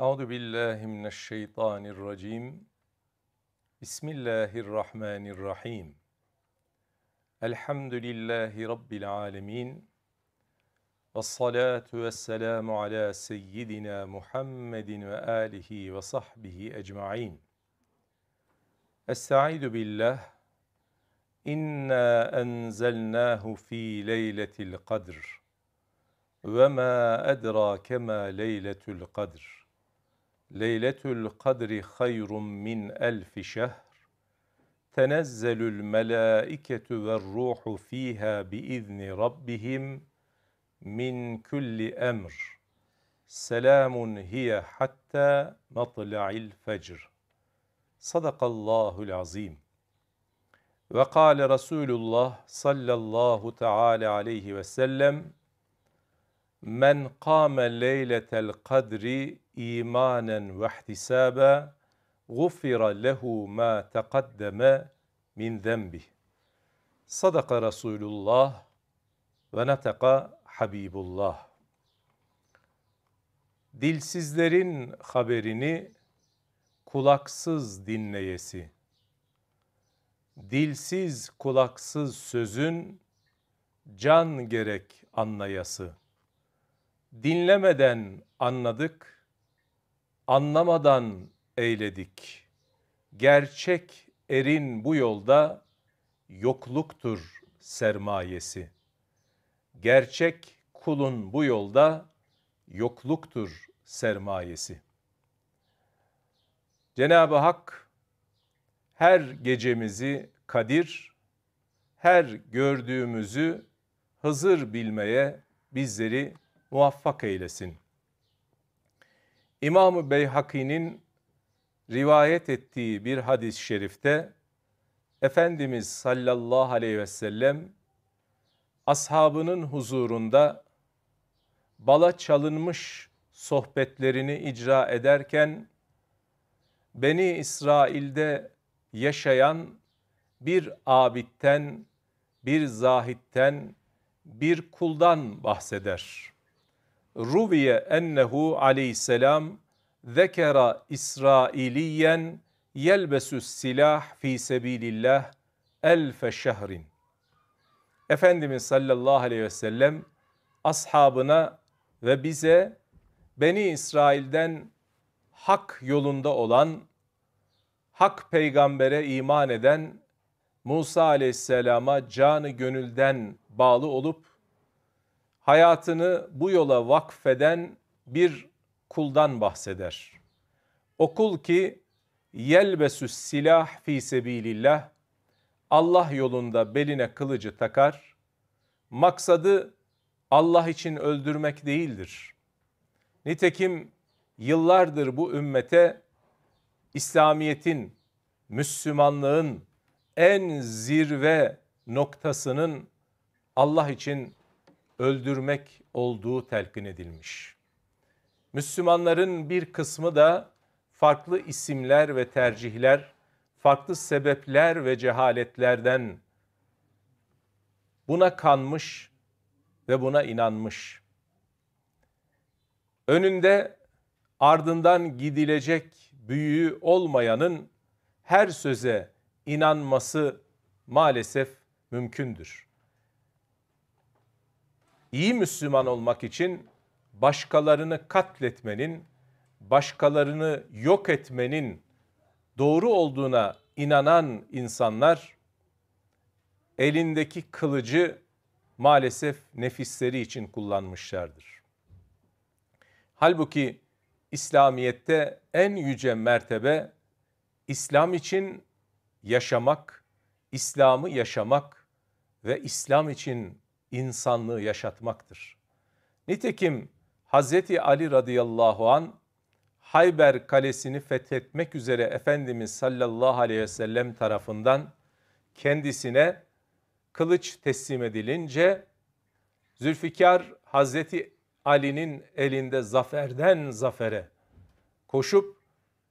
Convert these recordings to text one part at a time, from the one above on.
أعوذ بالله من الشيطان الرجيم بسم الله الرحمن الرحيم الحمد لله رب العالمين والصلاة والسلام على سيدنا محمد وآله وصحبه أجمعين أستعيد بالله إنا أنزلناه في ليلة القدر وما أدراك ما ليلة القدر ليلة القدر خير من ألف شهر تنزل الملائكة والروح فيها بإذن ربهم من كل أمر سلام هي حتى مطلع الفجر صدق الله العظيم وقال رسول الله صلى الله تعالى عليه وسلم من قام ليلة القدر imanen ve ihtisaben gufira lehu ma taqaddeme min zembih. Sadaka Resulullah ve netaka Habibullah. Dilsizlerin haberini kulaksız dinleyesi. Dilsiz kulaksız sözün can gerek anlayası. Dinlemeden anladık.'' anlamadan eyledik. Gerçek erin bu yolda yokluktur sermayesi. Gerçek kulun bu yolda yokluktur sermayesi. Cenab-ı Hak her gecemizi Kadir, her gördüğümüzü Hızır bilmeye bizleri muvaffak eylesin. İmam-ı Beyhaki'nin rivayet ettiği bir hadis-i şerifte Efendimiz sallallahu aleyhi ve sellem ashabının huzurunda bala çalınmış sohbetlerini icra ederken Beni İsrail'de yaşayan bir abitten, bir zahitten, bir kuldan bahseder ruviye ennehu aleyhisselam zekera İsrailiyen yelbesu silah fi sebilillah elfe şehrin. Efendimiz sallallahu aleyhi ve sellem ashabına ve bize Beni İsrail'den hak yolunda olan, hak peygambere iman eden, Musa aleyhisselama canı gönülden bağlı olup hayatını bu yola vakfeden bir kuldan bahseder. Okul ki yelbesü silah fi sebilillah Allah yolunda beline kılıcı takar. Maksadı Allah için öldürmek değildir. Nitekim yıllardır bu ümmete İslamiyet'in, Müslümanlığın en zirve noktasının Allah için öldürmek olduğu telkin edilmiş. Müslümanların bir kısmı da farklı isimler ve tercihler, farklı sebepler ve cehaletlerden buna kanmış ve buna inanmış. Önünde ardından gidilecek büyüğü olmayanın her söze inanması maalesef mümkündür iyi Müslüman olmak için başkalarını katletmenin, başkalarını yok etmenin doğru olduğuna inanan insanlar elindeki kılıcı maalesef nefisleri için kullanmışlardır. Halbuki İslamiyet'te en yüce mertebe İslam için yaşamak, İslam'ı yaşamak ve İslam için insanlığı yaşatmaktır. Nitekim Hazreti Ali radıyallahu an Hayber Kalesi'ni fethetmek üzere Efendimiz sallallahu aleyhi ve sellem tarafından kendisine kılıç teslim edilince Zülfikar Hazreti Ali'nin elinde zaferden zafere koşup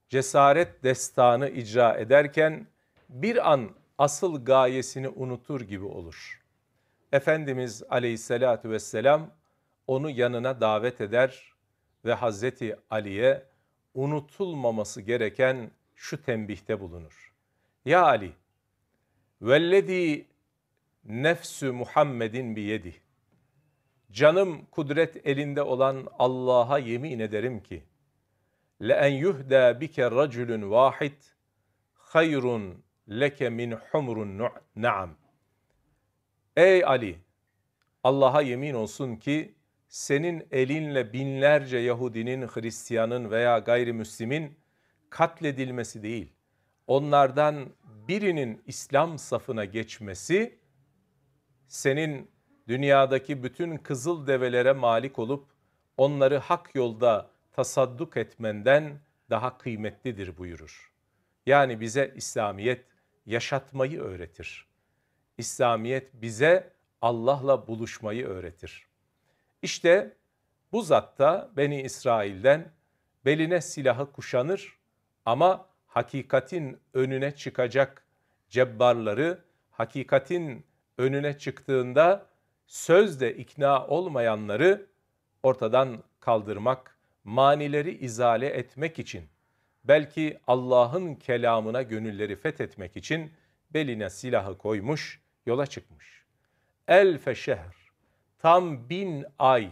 cesaret destanı icra ederken bir an asıl gayesini unutur gibi olur.'' Efendimiz aleyhissalatü vesselam onu yanına davet eder ve Hazreti Ali'ye unutulmaması gereken şu tembihte bulunur. Ya Ali, velledi nefsü Muhammedin bir yedi. Canım kudret elinde olan Allah'a yemin ederim ki, le en yuhda bike raculun vahid hayrun leke min humrun na'am. Ey Ali Allah'a yemin olsun ki senin elinle binlerce Yahudinin, Hristiyanın veya gayrimüslimin katledilmesi değil, onlardan birinin İslam safına geçmesi senin dünyadaki bütün kızıl develere malik olup onları hak yolda tasadduk etmenden daha kıymetlidir buyurur. Yani bize İslamiyet yaşatmayı öğretir. İslamiyet bize Allah'la buluşmayı öğretir. İşte bu zatta Beni İsrail'den beline silahı kuşanır ama hakikatin önüne çıkacak cebbarları hakikatin önüne çıktığında sözle ikna olmayanları ortadan kaldırmak, manileri izale etmek için, belki Allah'ın kelamına gönülleri fethetmek için beline silahı koymuş, yola çıkmış. Elfe şehr, tam bin ay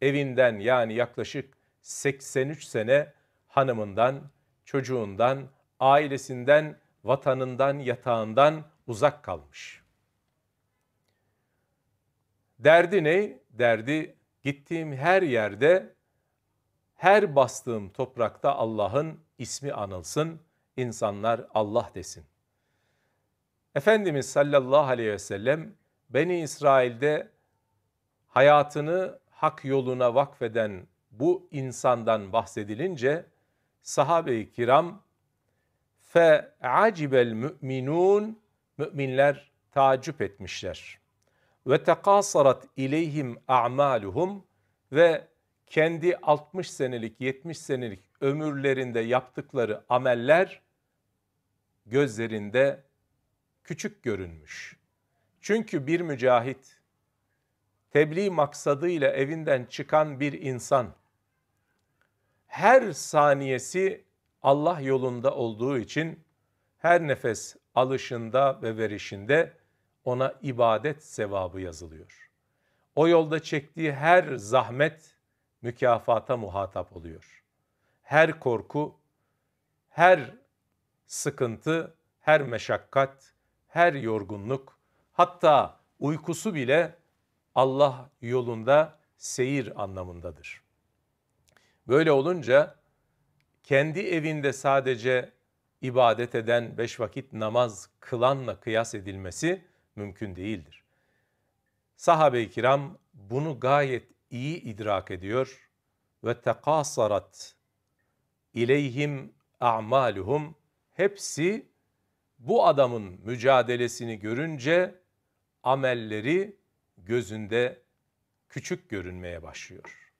evinden yani yaklaşık 83 sene hanımından, çocuğundan, ailesinden, vatanından, yatağından uzak kalmış. Derdi ne? Derdi gittiğim her yerde, her bastığım toprakta Allah'ın ismi anılsın, insanlar Allah desin. Efendimiz sallallahu aleyhi ve sellem Beni İsrail'de hayatını hak yoluna vakfeden bu insandan bahsedilince sahabe-i kiram fe acibel müminun müminler tacip etmişler. Ve tekasarat ileyhim a'maluhum ve kendi 60 senelik 70 senelik ömürlerinde yaptıkları ameller gözlerinde küçük görünmüş. Çünkü bir mücahit, tebliğ maksadıyla evinden çıkan bir insan, her saniyesi Allah yolunda olduğu için her nefes alışında ve verişinde ona ibadet sevabı yazılıyor. O yolda çektiği her zahmet mükafata muhatap oluyor. Her korku, her sıkıntı, her meşakkat her yorgunluk, hatta uykusu bile Allah yolunda seyir anlamındadır. Böyle olunca kendi evinde sadece ibadet eden, beş vakit namaz kılanla kıyas edilmesi mümkün değildir. Sahabe-i kiram bunu gayet iyi idrak ediyor ve tekasarat ileyhim a'maluhum hepsi bu adamın mücadelesini görünce amelleri gözünde küçük görünmeye başlıyor.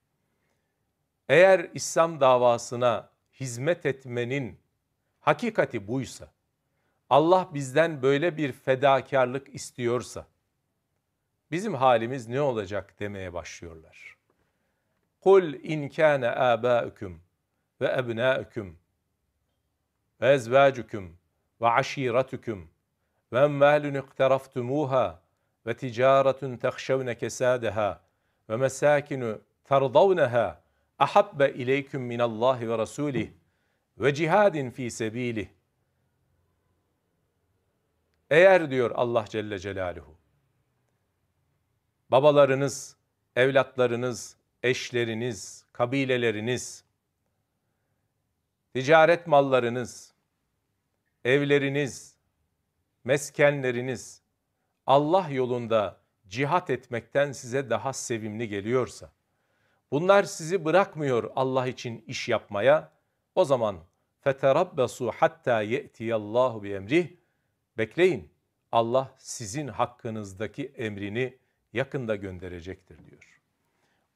Eğer İslam davasına hizmet etmenin hakikati buysa, Allah bizden böyle bir fedakarlık istiyorsa, bizim halimiz ne olacak demeye başlıyorlar. Kul in kana abaukum ve ebnaukum ve ezvacukum ve aşiretüküm ve emvalun ikteraftumuha ve ticaretun tehşevne kesadeha ve mesakinu terdavneha ahabbe ileyküm minallahi ve rasulih ve Eğer diyor Allah Celle Celaluhu, babalarınız, evlatlarınız, eşleriniz, kabileleriniz, ticaret mallarınız, evleriniz, meskenleriniz Allah yolunda cihat etmekten size daha sevimli geliyorsa, bunlar sizi bırakmıyor Allah için iş yapmaya, o zaman feterabbesu hatta ye'tiyallahu bi emrih, bekleyin Allah sizin hakkınızdaki emrini yakında gönderecektir diyor.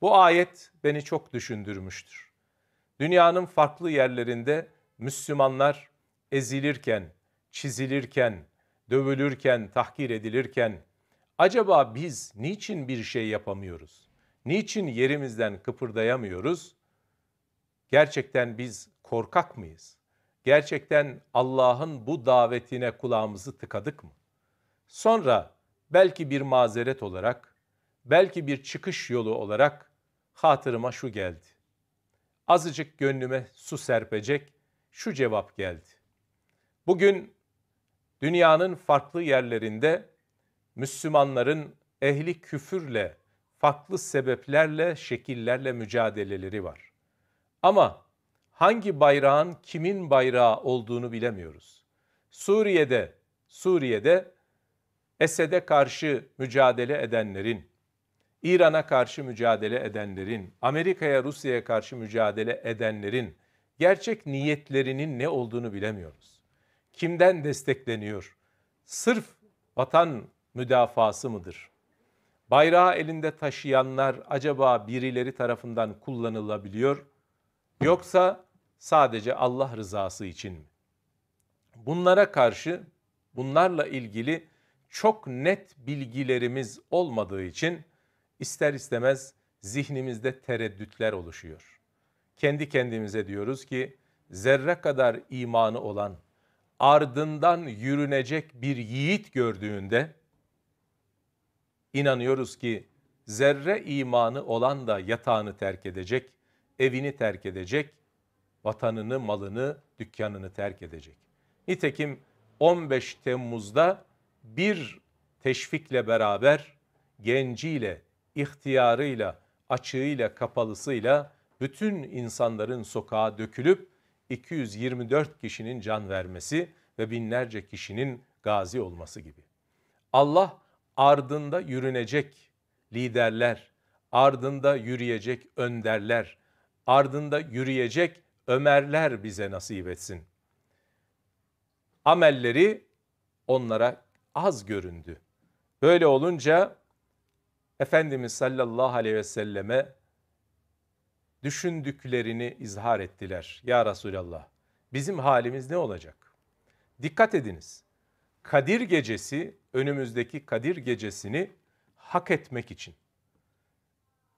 Bu ayet beni çok düşündürmüştür. Dünyanın farklı yerlerinde Müslümanlar ezilirken, çizilirken, dövülürken, tahkir edilirken acaba biz niçin bir şey yapamıyoruz? Niçin yerimizden kıpırdayamıyoruz? Gerçekten biz korkak mıyız? Gerçekten Allah'ın bu davetine kulağımızı tıkadık mı? Sonra belki bir mazeret olarak, belki bir çıkış yolu olarak hatırıma şu geldi. Azıcık gönlüme su serpecek şu cevap geldi. Bugün dünyanın farklı yerlerinde Müslümanların ehli küfürle, farklı sebeplerle, şekillerle mücadeleleri var. Ama hangi bayrağın kimin bayrağı olduğunu bilemiyoruz. Suriye'de, Suriye'de Esed'e karşı mücadele edenlerin, İran'a karşı mücadele edenlerin, Amerika'ya, Rusya'ya karşı mücadele edenlerin gerçek niyetlerinin ne olduğunu bilemiyoruz kimden destekleniyor? Sırf vatan müdafası mıdır? Bayrağı elinde taşıyanlar acaba birileri tarafından kullanılabiliyor yoksa sadece Allah rızası için mi? Bunlara karşı bunlarla ilgili çok net bilgilerimiz olmadığı için ister istemez zihnimizde tereddütler oluşuyor. Kendi kendimize diyoruz ki zerre kadar imanı olan ardından yürünecek bir yiğit gördüğünde inanıyoruz ki zerre imanı olan da yatağını terk edecek, evini terk edecek, vatanını, malını, dükkanını terk edecek. Nitekim 15 Temmuz'da bir teşvikle beraber genciyle, ihtiyarıyla, açığıyla, kapalısıyla bütün insanların sokağa dökülüp 224 kişinin can vermesi ve binlerce kişinin gazi olması gibi. Allah ardında yürünecek liderler, ardında yürüyecek önderler, ardında yürüyecek Ömerler bize nasip etsin. Amelleri onlara az göründü. Böyle olunca Efendimiz sallallahu aleyhi ve selleme düşündüklerini izhar ettiler. Ya Resulallah bizim halimiz ne olacak? Dikkat ediniz. Kadir gecesi önümüzdeki Kadir gecesini hak etmek için.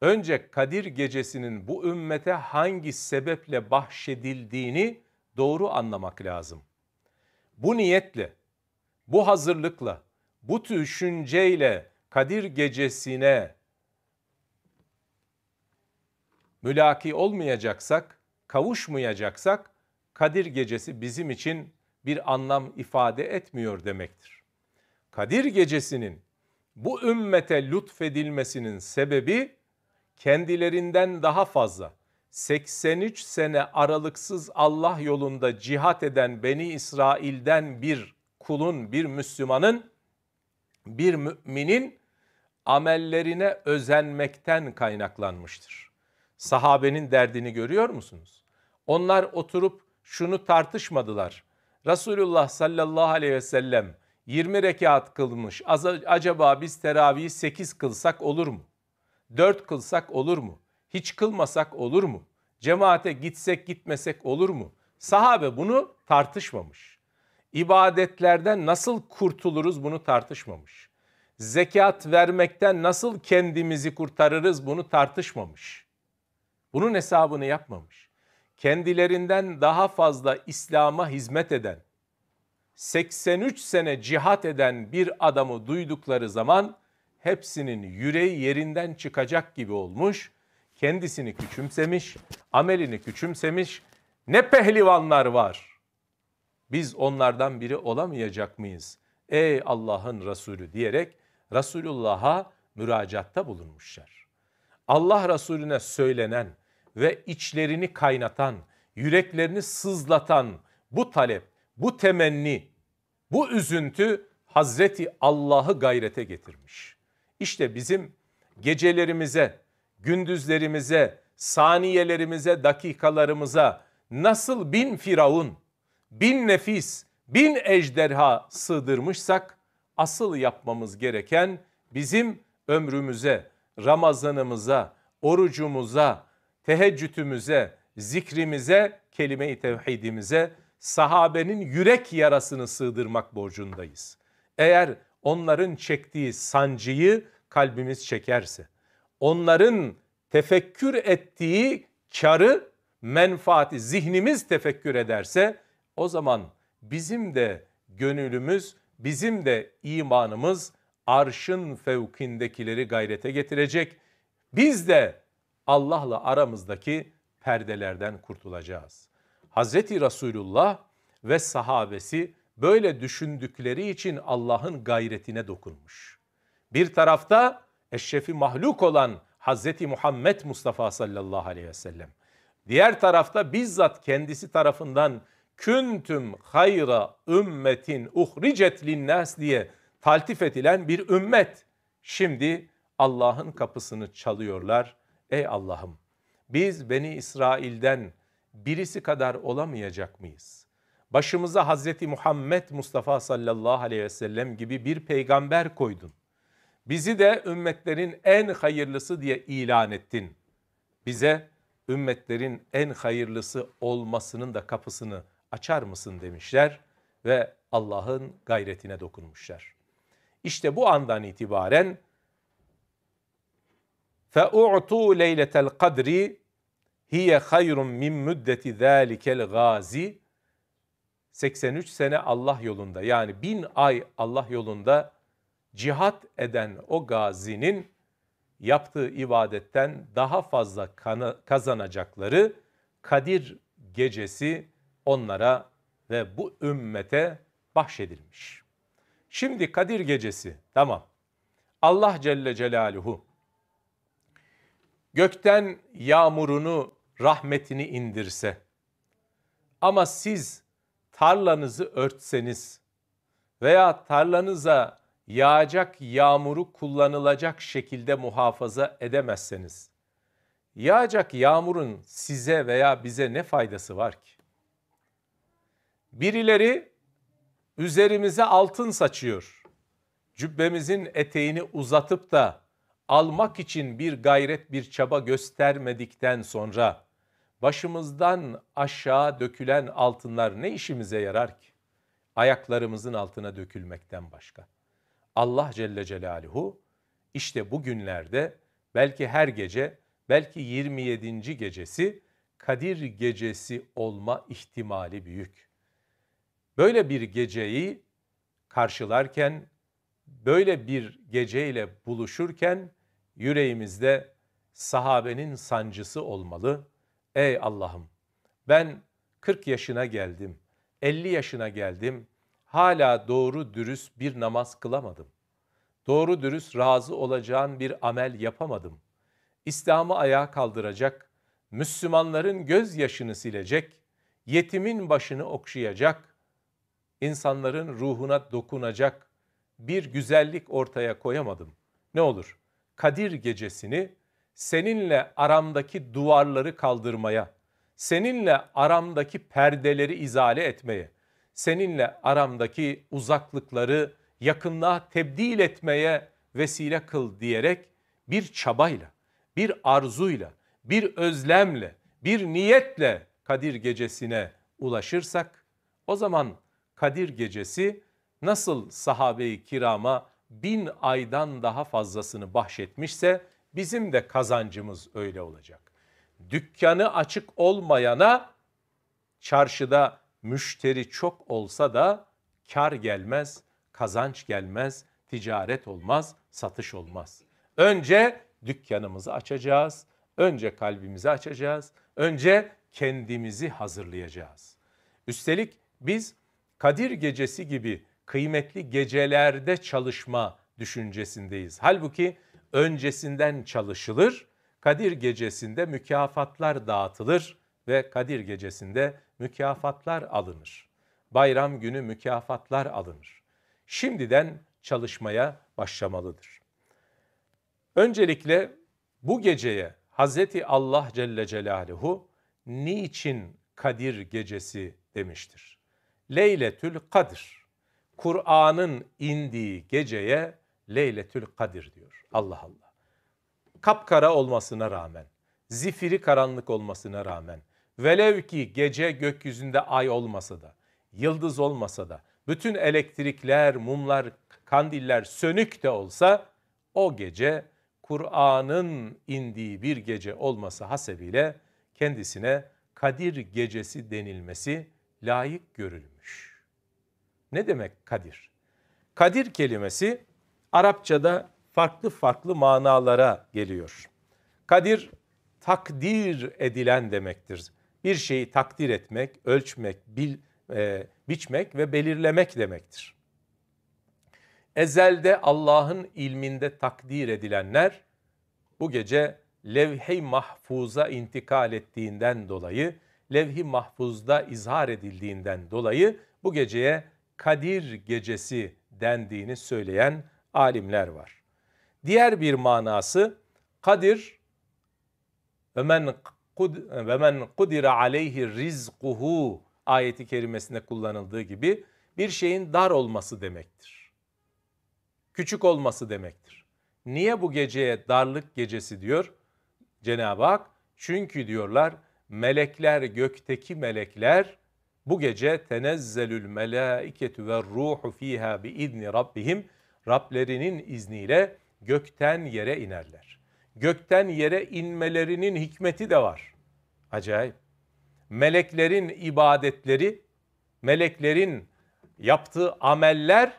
Önce Kadir gecesinin bu ümmete hangi sebeple bahşedildiğini doğru anlamak lazım. Bu niyetle, bu hazırlıkla, bu düşünceyle Kadir gecesine mülaki olmayacaksak, kavuşmayacaksak Kadir Gecesi bizim için bir anlam ifade etmiyor demektir. Kadir Gecesi'nin bu ümmete lütfedilmesinin sebebi kendilerinden daha fazla 83 sene aralıksız Allah yolunda cihat eden Beni İsrail'den bir kulun, bir Müslümanın, bir müminin amellerine özenmekten kaynaklanmıştır. Sahabenin derdini görüyor musunuz? Onlar oturup şunu tartışmadılar. Resulullah sallallahu aleyhi ve sellem 20 rekat kılmış. Acaba biz teravihi 8 kılsak olur mu? 4 kılsak olur mu? Hiç kılmasak olur mu? Cemaate gitsek gitmesek olur mu? Sahabe bunu tartışmamış. İbadetlerden nasıl kurtuluruz bunu tartışmamış. Zekat vermekten nasıl kendimizi kurtarırız bunu tartışmamış. Bunun hesabını yapmamış. Kendilerinden daha fazla İslam'a hizmet eden, 83 sene cihat eden bir adamı duydukları zaman hepsinin yüreği yerinden çıkacak gibi olmuş, kendisini küçümsemiş, amelini küçümsemiş. Ne pehlivanlar var. Biz onlardan biri olamayacak mıyız? Ey Allah'ın Resulü diyerek Resulullah'a müracatta bulunmuşlar. Allah Resulüne söylenen, ve içlerini kaynatan, yüreklerini sızlatan bu talep, bu temenni, bu üzüntü Hazreti Allah'ı gayrete getirmiş. İşte bizim gecelerimize, gündüzlerimize, saniyelerimize, dakikalarımıza nasıl bin firavun, bin nefis, bin ejderha sığdırmışsak asıl yapmamız gereken bizim ömrümüze, Ramazanımıza, orucumuza, teheccüdümüze, zikrimize, kelime-i tevhidimize sahabenin yürek yarasını sığdırmak borcundayız. Eğer onların çektiği sancıyı kalbimiz çekerse, onların tefekkür ettiği karı, menfaati zihnimiz tefekkür ederse o zaman bizim de gönülümüz, bizim de imanımız arşın fevkindekileri gayrete getirecek. Biz de Allah'la aramızdaki perdelerden kurtulacağız. Hazreti Resulullah ve sahabesi böyle düşündükleri için Allah'ın gayretine dokunmuş. Bir tarafta eşrefi mahluk olan Hazreti Muhammed Mustafa sallallahu aleyhi ve sellem. Diğer tarafta bizzat kendisi tarafından küntüm hayra ümmetin uhricet linnas diye taltif edilen bir ümmet. Şimdi Allah'ın kapısını çalıyorlar Ey Allah'ım biz Beni İsrail'den birisi kadar olamayacak mıyız? Başımıza Hazreti Muhammed Mustafa sallallahu aleyhi ve sellem gibi bir peygamber koydun. Bizi de ümmetlerin en hayırlısı diye ilan ettin. Bize ümmetlerin en hayırlısı olmasının da kapısını açar mısın demişler ve Allah'ın gayretine dokunmuşlar. İşte bu andan itibaren فَاُعْتُوا لَيْلَةَ الْقَدْرِ hiye hayrun min müddeti zâlikel gazi 83 sene Allah yolunda yani bin ay Allah yolunda cihat eden o gazinin yaptığı ibadetten daha fazla kazanacakları Kadir gecesi onlara ve bu ümmete bahşedilmiş. Şimdi Kadir gecesi tamam. Allah Celle Celaluhu gökten yağmurunu, rahmetini indirse. Ama siz tarlanızı örtseniz veya tarlanıza yağacak yağmuru kullanılacak şekilde muhafaza edemezseniz, yağacak yağmurun size veya bize ne faydası var ki? Birileri üzerimize altın saçıyor. Cübbemizin eteğini uzatıp da almak için bir gayret, bir çaba göstermedikten sonra başımızdan aşağı dökülen altınlar ne işimize yarar ki? Ayaklarımızın altına dökülmekten başka. Allah Celle Celaluhu işte bugünlerde belki her gece, belki 27. gecesi Kadir gecesi olma ihtimali büyük. Böyle bir geceyi karşılarken, böyle bir geceyle buluşurken yüreğimizde sahabenin sancısı olmalı. Ey Allah'ım ben 40 yaşına geldim, 50 yaşına geldim. Hala doğru dürüst bir namaz kılamadım. Doğru dürüst razı olacağın bir amel yapamadım. İslam'ı ayağa kaldıracak, Müslümanların gözyaşını silecek, yetimin başını okşayacak, insanların ruhuna dokunacak bir güzellik ortaya koyamadım. Ne olur Kadir gecesini seninle aramdaki duvarları kaldırmaya, seninle aramdaki perdeleri izale etmeye, seninle aramdaki uzaklıkları yakınlığa tebdil etmeye vesile kıl diyerek bir çabayla, bir arzuyla, bir özlemle, bir niyetle Kadir gecesine ulaşırsak o zaman Kadir gecesi nasıl sahabe-i kirama bin aydan daha fazlasını bahşetmişse bizim de kazancımız öyle olacak. Dükkanı açık olmayana çarşıda müşteri çok olsa da kar gelmez, kazanç gelmez, ticaret olmaz, satış olmaz. Önce dükkanımızı açacağız, önce kalbimizi açacağız, önce kendimizi hazırlayacağız. Üstelik biz Kadir Gecesi gibi kıymetli gecelerde çalışma düşüncesindeyiz. Halbuki öncesinden çalışılır. Kadir gecesinde mükafatlar dağıtılır ve Kadir gecesinde mükafatlar alınır. Bayram günü mükafatlar alınır. Şimdiden çalışmaya başlamalıdır. Öncelikle bu geceye Hazreti Allah Celle Celaluhu niçin Kadir gecesi demiştir? Leyletül Kadir. Kur'an'ın indiği geceye Leyletül Kadir diyor. Allah Allah. Kapkara olmasına rağmen, zifiri karanlık olmasına rağmen, velev ki gece gökyüzünde ay olmasa da, yıldız olmasa da, bütün elektrikler, mumlar, kandiller sönük de olsa o gece Kur'an'ın indiği bir gece olması hasebiyle kendisine Kadir gecesi denilmesi layık görülmüş. Ne demek kadir? Kadir kelimesi Arapçada farklı farklı manalara geliyor. Kadir takdir edilen demektir. Bir şeyi takdir etmek, ölçmek, bil, e, biçmek ve belirlemek demektir. Ezelde Allah'ın ilminde takdir edilenler bu gece levh-i mahfuza intikal ettiğinden dolayı, levh-i mahfuzda izhar edildiğinden dolayı bu geceye Kadir gecesi dendiğini söyleyen alimler var. Diğer bir manası Kadir ve men ve men kudira aleyhi rizkuhu ayeti kerimesinde kullanıldığı gibi bir şeyin dar olması demektir. Küçük olması demektir. Niye bu geceye darlık gecesi diyor Cenab-ı Hak? Çünkü diyorlar melekler gökteki melekler bu gece tenezzelül melaiketü ve ruhu fiha bi izni rabbihim. Rablerinin izniyle gökten yere inerler. Gökten yere inmelerinin hikmeti de var. Acayip. Meleklerin ibadetleri, meleklerin yaptığı ameller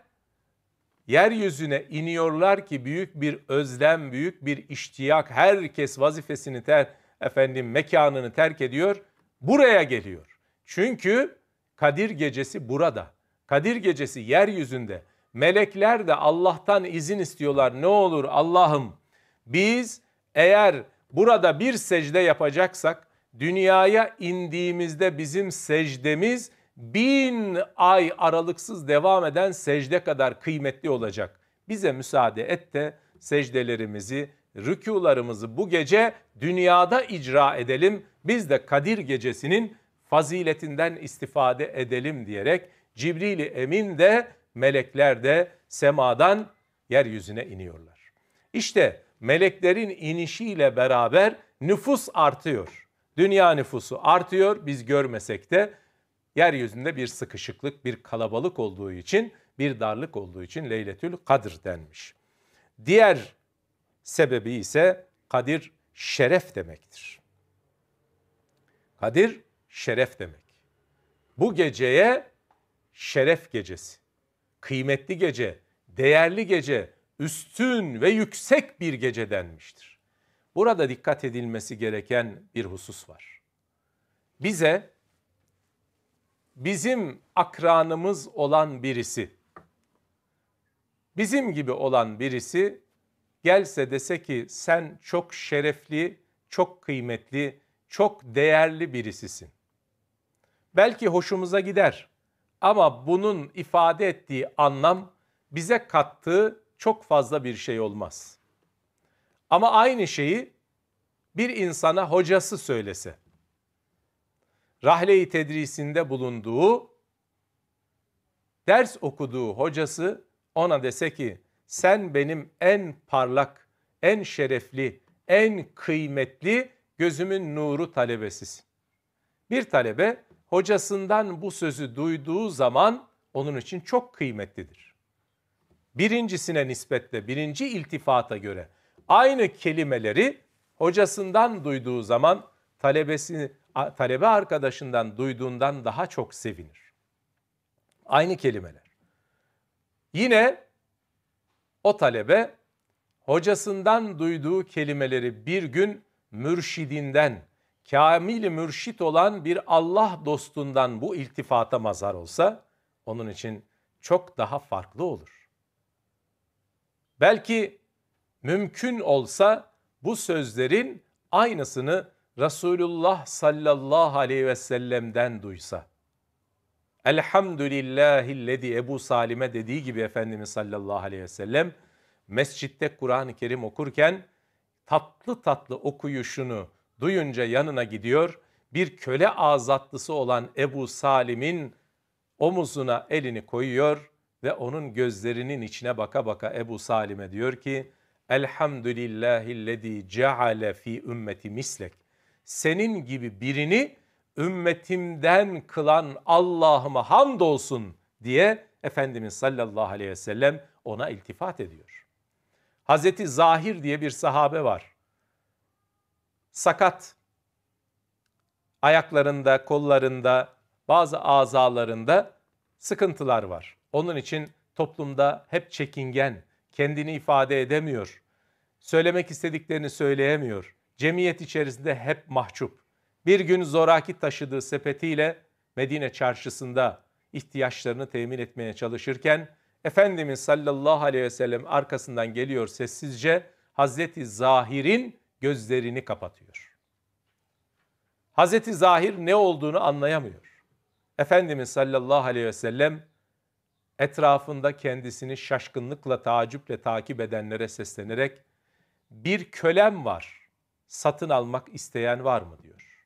yeryüzüne iniyorlar ki büyük bir özlem, büyük bir iştiyak, herkes vazifesini ter, efendim mekanını terk ediyor, buraya geliyor. Çünkü Kadir gecesi burada. Kadir gecesi yeryüzünde. Melekler de Allah'tan izin istiyorlar. Ne olur Allah'ım biz eğer burada bir secde yapacaksak dünyaya indiğimizde bizim secdemiz bin ay aralıksız devam eden secde kadar kıymetli olacak. Bize müsaade et de secdelerimizi, rükularımızı bu gece dünyada icra edelim. Biz de Kadir gecesinin faziletinden istifade edelim diyerek Cibril-i Emin de melekler de semadan yeryüzüne iniyorlar. İşte meleklerin inişiyle beraber nüfus artıyor. Dünya nüfusu artıyor biz görmesek de yeryüzünde bir sıkışıklık, bir kalabalık olduğu için, bir darlık olduğu için Leyletül Kadir denmiş. Diğer sebebi ise Kadir şeref demektir. Kadir şeref demek. Bu geceye şeref gecesi. Kıymetli gece, değerli gece, üstün ve yüksek bir gece denmiştir. Burada dikkat edilmesi gereken bir husus var. Bize bizim akranımız olan birisi bizim gibi olan birisi gelse dese ki sen çok şerefli, çok kıymetli, çok değerli birisisin belki hoşumuza gider ama bunun ifade ettiği anlam bize kattığı çok fazla bir şey olmaz. Ama aynı şeyi bir insana hocası söylese, rahle-i tedrisinde bulunduğu, ders okuduğu hocası ona dese ki, sen benim en parlak, en şerefli, en kıymetli gözümün nuru talebesisin. Bir talebe hocasından bu sözü duyduğu zaman onun için çok kıymetlidir. Birincisine nispetle birinci iltifata göre aynı kelimeleri hocasından duyduğu zaman talebesini talebe arkadaşından duyduğundan daha çok sevinir. Aynı kelimeler. Yine o talebe hocasından duyduğu kelimeleri bir gün mürşidinden kamil mürşit olan bir Allah dostundan bu iltifata mazar olsa onun için çok daha farklı olur. Belki mümkün olsa bu sözlerin aynısını Resulullah sallallahu aleyhi ve sellem'den duysa. Elhamdülillahillezî Ebu Salim'e dediği gibi Efendimiz sallallahu aleyhi ve sellem mescitte Kur'an-ı Kerim okurken tatlı tatlı okuyuşunu duyunca yanına gidiyor. Bir köle azatlısı olan Ebu Salim'in omuzuna elini koyuyor ve onun gözlerinin içine baka baka Ebu Salim'e diyor ki Elhamdülillahillezî ceale fi ümmeti mislek. Senin gibi birini ümmetimden kılan Allah'ıma hamdolsun diye Efendimiz sallallahu aleyhi ve sellem ona iltifat ediyor. Hazreti Zahir diye bir sahabe var sakat. Ayaklarında, kollarında, bazı azalarında sıkıntılar var. Onun için toplumda hep çekingen, kendini ifade edemiyor. Söylemek istediklerini söyleyemiyor. Cemiyet içerisinde hep mahcup. Bir gün zoraki taşıdığı sepetiyle Medine çarşısında ihtiyaçlarını temin etmeye çalışırken Efendimiz sallallahu aleyhi ve sellem arkasından geliyor sessizce Hazreti Zahir'in gözlerini kapatıyor. Hazreti Zahir ne olduğunu anlayamıyor. Efendimiz sallallahu aleyhi ve sellem etrafında kendisini şaşkınlıkla, taaccüple takip edenlere seslenerek bir kölem var, satın almak isteyen var mı diyor.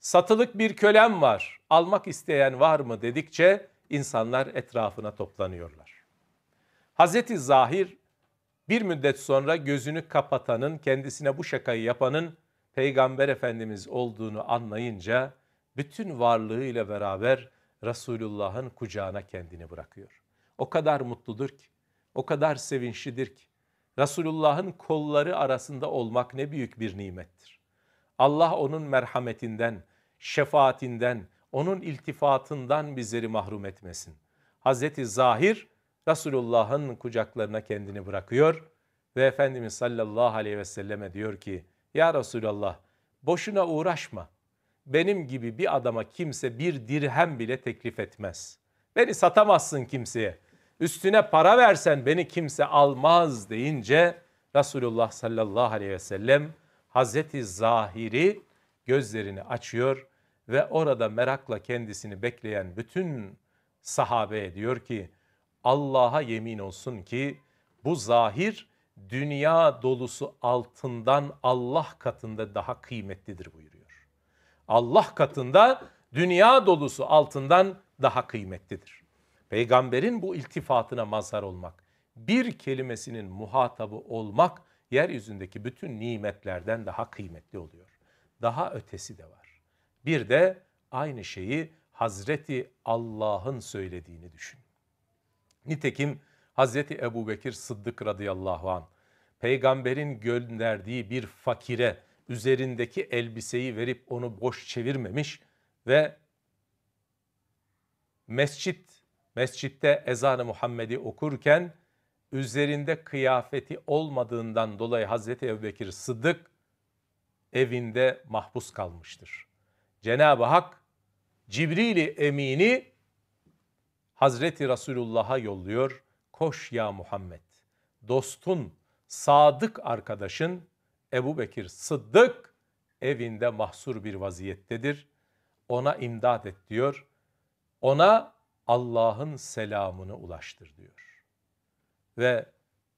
Satılık bir kölem var, almak isteyen var mı dedikçe insanlar etrafına toplanıyorlar. Hazreti Zahir bir müddet sonra gözünü kapatanın, kendisine bu şakayı yapanın Peygamber Efendimiz olduğunu anlayınca bütün varlığıyla beraber Resulullah'ın kucağına kendini bırakıyor. O kadar mutludur ki, o kadar sevinçlidir ki. Resulullah'ın kolları arasında olmak ne büyük bir nimettir. Allah onun merhametinden, şefaatinden, onun iltifatından bizleri mahrum etmesin. Hazreti Zahir Resulullah'ın kucaklarına kendini bırakıyor ve Efendimiz sallallahu aleyhi ve selleme diyor ki Ya Resulallah boşuna uğraşma. Benim gibi bir adama kimse bir dirhem bile teklif etmez. Beni satamazsın kimseye. Üstüne para versen beni kimse almaz deyince Resulullah sallallahu aleyhi ve sellem Hazreti Zahir'i gözlerini açıyor ve orada merakla kendisini bekleyen bütün sahabeye diyor ki Allah'a yemin olsun ki bu zahir dünya dolusu altından Allah katında daha kıymetlidir buyuruyor. Allah katında dünya dolusu altından daha kıymetlidir. Peygamberin bu iltifatına mazhar olmak, bir kelimesinin muhatabı olmak yeryüzündeki bütün nimetlerden daha kıymetli oluyor. Daha ötesi de var. Bir de aynı şeyi Hazreti Allah'ın söylediğini düşün. Nitekim Hazreti Ebubekir Sıddık radıyallahu an peygamberin gönderdiği bir fakire üzerindeki elbiseyi verip onu boş çevirmemiş ve mescit mescitte ezanı Muhammed'i okurken üzerinde kıyafeti olmadığından dolayı Hazreti Ebubekir Sıddık evinde mahpus kalmıştır. Cenab-ı Hak Cibril-i Emin'i Hazreti Resulullah'a yolluyor. Koş ya Muhammed. Dostun, sadık arkadaşın Ebu Bekir Sıddık evinde mahsur bir vaziyettedir. Ona imdad et diyor. Ona Allah'ın selamını ulaştır diyor. Ve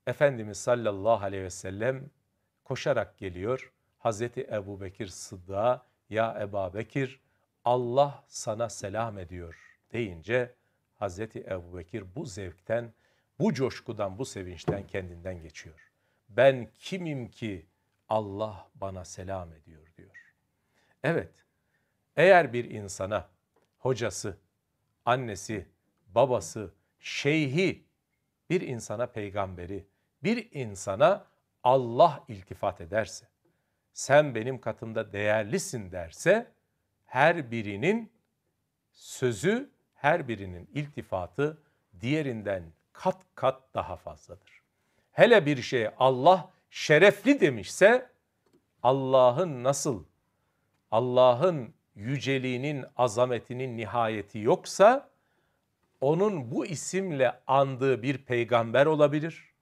Efendimiz sallallahu aleyhi ve sellem koşarak geliyor. Hazreti Ebu Bekir Sıddık'a ya Eba Bekir Allah sana selam ediyor deyince Hazreti Ebubekir bu zevkten, bu coşkudan, bu sevinçten kendinden geçiyor. Ben kimim ki Allah bana selam ediyor diyor. Evet, eğer bir insana hocası, annesi, babası, şeyhi, bir insana peygamberi, bir insana Allah iltifat ederse, sen benim katımda değerlisin derse, her birinin sözü her birinin iltifatı diğerinden kat kat daha fazladır. Hele bir şeye Allah şerefli demişse Allah'ın nasıl, Allah'ın yüceliğinin, azametinin nihayeti yoksa onun bu isimle andığı bir peygamber olabilir,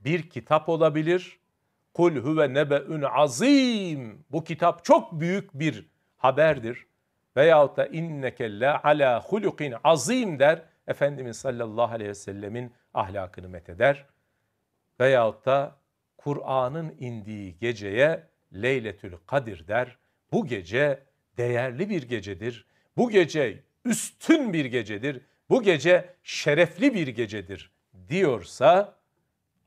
bir kitap olabilir. Kul huve nebe'ün azim. Bu kitap çok büyük bir haberdir veyahut da inneke la ala hulukin azim der. Efendimiz sallallahu aleyhi ve sellemin ahlakını metheder. Veyahut da Kur'an'ın indiği geceye Leyletül Kadir der. Bu gece değerli bir gecedir. Bu gece üstün bir gecedir. Bu gece şerefli bir gecedir diyorsa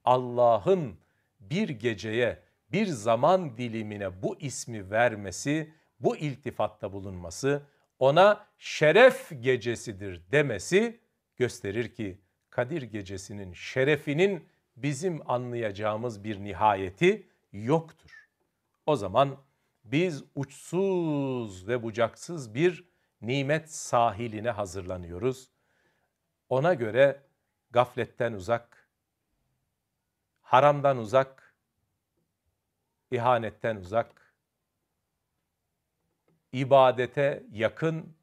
Allah'ın bir geceye, bir zaman dilimine bu ismi vermesi bu iltifatta bulunması, ona şeref gecesidir demesi gösterir ki Kadir gecesinin şerefinin bizim anlayacağımız bir nihayeti yoktur. O zaman biz uçsuz ve bucaksız bir nimet sahiline hazırlanıyoruz. Ona göre gafletten uzak, haramdan uzak, ihanetten uzak, ibadete yakın,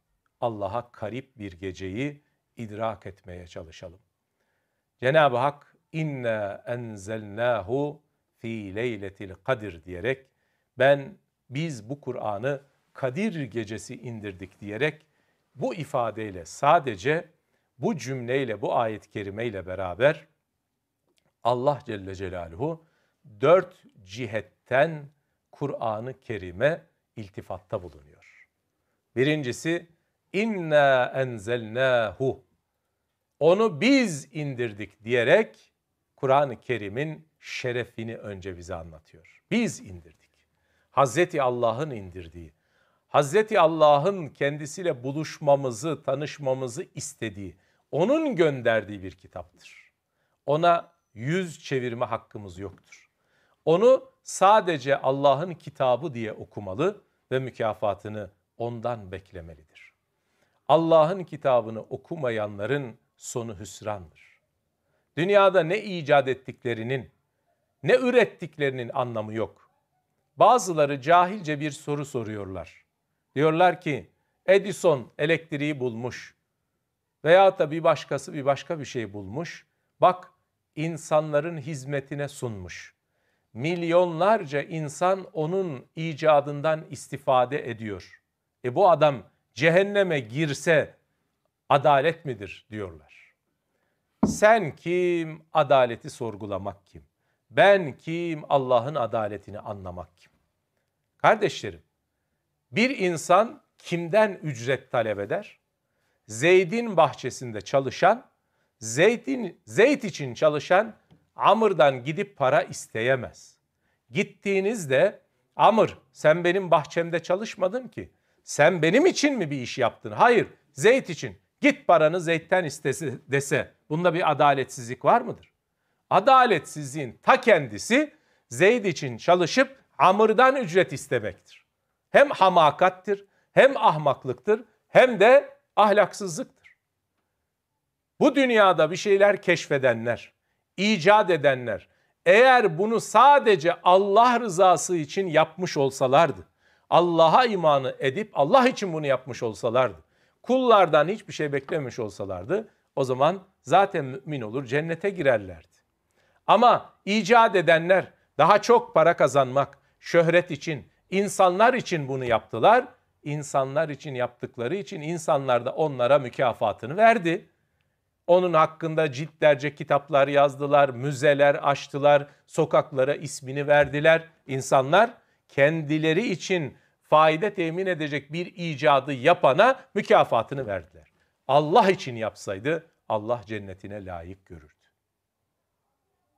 Allah'a karip bir geceyi idrak etmeye çalışalım. Cenab-ı Hak inna enzelnahu fi leyletil kadir diyerek ben biz bu Kur'an'ı Kadir gecesi indirdik diyerek bu ifadeyle sadece bu cümleyle bu ayet-i kerimeyle beraber Allah Celle Celaluhu dört cihetten Kur'an-ı Kerim'e iltifatta bulunuyor. Birincisi inna enzelnahu. Onu biz indirdik diyerek Kur'an-ı Kerim'in şerefini önce bize anlatıyor. Biz indirdik. Hazreti Allah'ın indirdiği, Hazreti Allah'ın kendisiyle buluşmamızı, tanışmamızı istediği, onun gönderdiği bir kitaptır. Ona yüz çevirme hakkımız yoktur. Onu sadece Allah'ın kitabı diye okumalı ve mükafatını ondan beklemelidir. Allah'ın kitabını okumayanların sonu hüsrandır. Dünyada ne icat ettiklerinin, ne ürettiklerinin anlamı yok. Bazıları cahilce bir soru soruyorlar. Diyorlar ki Edison elektriği bulmuş veya da bir başkası bir başka bir şey bulmuş. Bak insanların hizmetine sunmuş. Milyonlarca insan onun icadından istifade ediyor.'' E bu adam cehenneme girse adalet midir diyorlar. Sen kim adaleti sorgulamak kim? Ben kim Allah'ın adaletini anlamak kim? Kardeşlerim bir insan kimden ücret talep eder? Zeyd'in bahçesinde çalışan, Zeyd'in zeyt için çalışan Amr'dan gidip para isteyemez. Gittiğinizde Amr sen benim bahçemde çalışmadın ki sen benim için mi bir iş yaptın? Hayır, zeyt için. Git paranı zeytten istese dese bunda bir adaletsizlik var mıdır? Adaletsizliğin ta kendisi Zeyd için çalışıp Amr'dan ücret istemektir. Hem hamakattir, hem ahmaklıktır, hem de ahlaksızlıktır. Bu dünyada bir şeyler keşfedenler, icat edenler eğer bunu sadece Allah rızası için yapmış olsalardı Allah'a imanı edip Allah için bunu yapmış olsalardı, kullardan hiçbir şey beklememiş olsalardı o zaman zaten mümin olur cennete girerlerdi. Ama icat edenler daha çok para kazanmak, şöhret için, insanlar için bunu yaptılar. İnsanlar için yaptıkları için insanlar da onlara mükafatını verdi. Onun hakkında ciltlerce kitaplar yazdılar, müzeler açtılar, sokaklara ismini verdiler insanlar kendileri için fayda temin edecek bir icadı yapana mükafatını verdiler. Allah için yapsaydı Allah cennetine layık görürdü.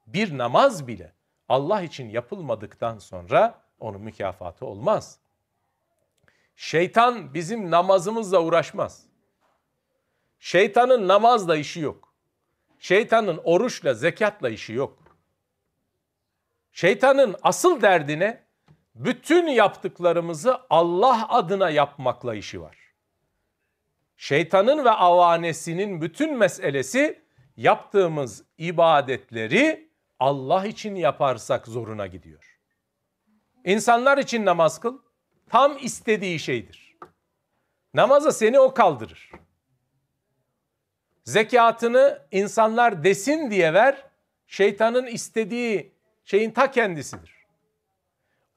Bir namaz bile Allah için yapılmadıktan sonra onun mükafatı olmaz. Şeytan bizim namazımızla uğraşmaz. Şeytanın namazla işi yok. Şeytanın oruçla, zekatla işi yok. Şeytanın asıl derdine bütün yaptıklarımızı Allah adına yapmakla işi var. Şeytanın ve avanesinin bütün meselesi yaptığımız ibadetleri Allah için yaparsak zoruna gidiyor. İnsanlar için namaz kıl tam istediği şeydir. Namaza seni o kaldırır. Zekatını insanlar desin diye ver, şeytanın istediği şeyin ta kendisidir.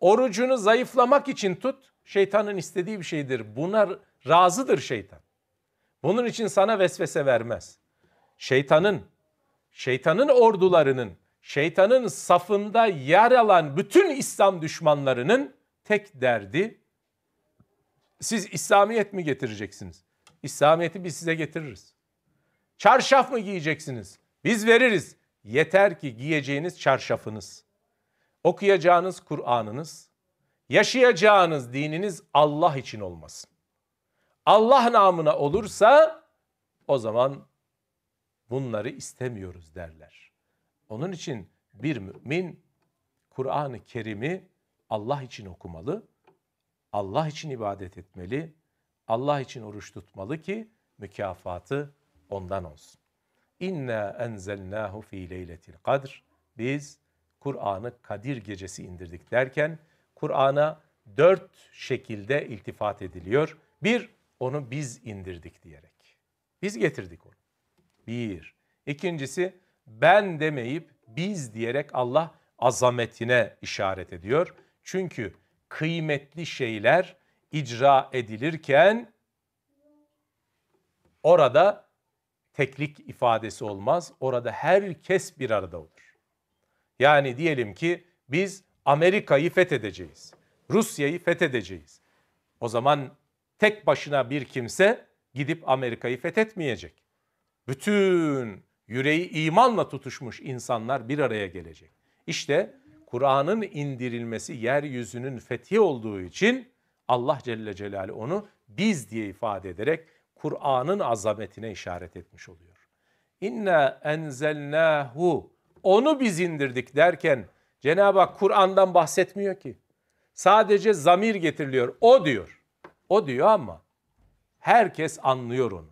Orucunu zayıflamak için tut. Şeytanın istediği bir şeydir. Buna razıdır şeytan. Bunun için sana vesvese vermez. Şeytanın, şeytanın ordularının, şeytanın safında yer alan bütün İslam düşmanlarının tek derdi siz İslamiyet mi getireceksiniz? İslamiyet'i biz size getiririz. Çarşaf mı giyeceksiniz? Biz veririz. Yeter ki giyeceğiniz çarşafınız okuyacağınız Kur'an'ınız, yaşayacağınız dininiz Allah için olmasın. Allah namına olursa o zaman bunları istemiyoruz derler. Onun için bir mümin Kur'an-ı Kerim'i Allah için okumalı, Allah için ibadet etmeli, Allah için oruç tutmalı ki mükafatı ondan olsun. İnna enzelnahu fi leyletil kadr. Biz Kur'an'ı Kadir Gecesi indirdik derken Kur'an'a dört şekilde iltifat ediliyor. Bir, onu biz indirdik diyerek. Biz getirdik onu. Bir. İkincisi ben demeyip biz diyerek Allah azametine işaret ediyor. Çünkü kıymetli şeyler icra edilirken orada teklik ifadesi olmaz. Orada herkes bir arada olur. Yani diyelim ki biz Amerika'yı fethedeceğiz. Rusya'yı fethedeceğiz. O zaman tek başına bir kimse gidip Amerika'yı fethetmeyecek. Bütün yüreği imanla tutuşmuş insanlar bir araya gelecek. İşte Kur'an'ın indirilmesi yeryüzünün fethi olduğu için Allah Celle Celaluhu onu biz diye ifade ederek Kur'an'ın azametine işaret etmiş oluyor. İnna enzelnahu onu biz indirdik derken Cenab-ı Hak Kur'an'dan bahsetmiyor ki. Sadece zamir getiriliyor. O diyor. O diyor ama herkes anlıyor onu.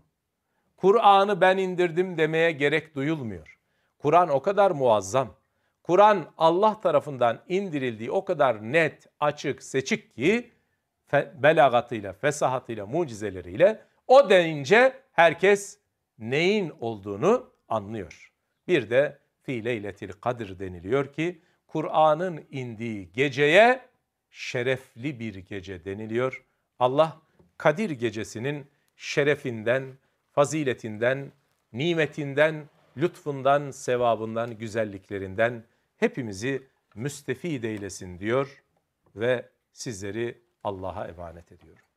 Kur'an'ı ben indirdim demeye gerek duyulmuyor. Kur'an o kadar muazzam. Kur'an Allah tarafından indirildiği o kadar net, açık, seçik ki belagatıyla, fesahatıyla, mucizeleriyle o denince herkes neyin olduğunu anlıyor. Bir de fi leyletil kadir deniliyor ki Kur'an'ın indiği geceye şerefli bir gece deniliyor. Allah Kadir gecesinin şerefinden, faziletinden, nimetinden, lütfundan, sevabından, güzelliklerinden hepimizi müstefid eylesin diyor ve sizleri Allah'a emanet ediyorum.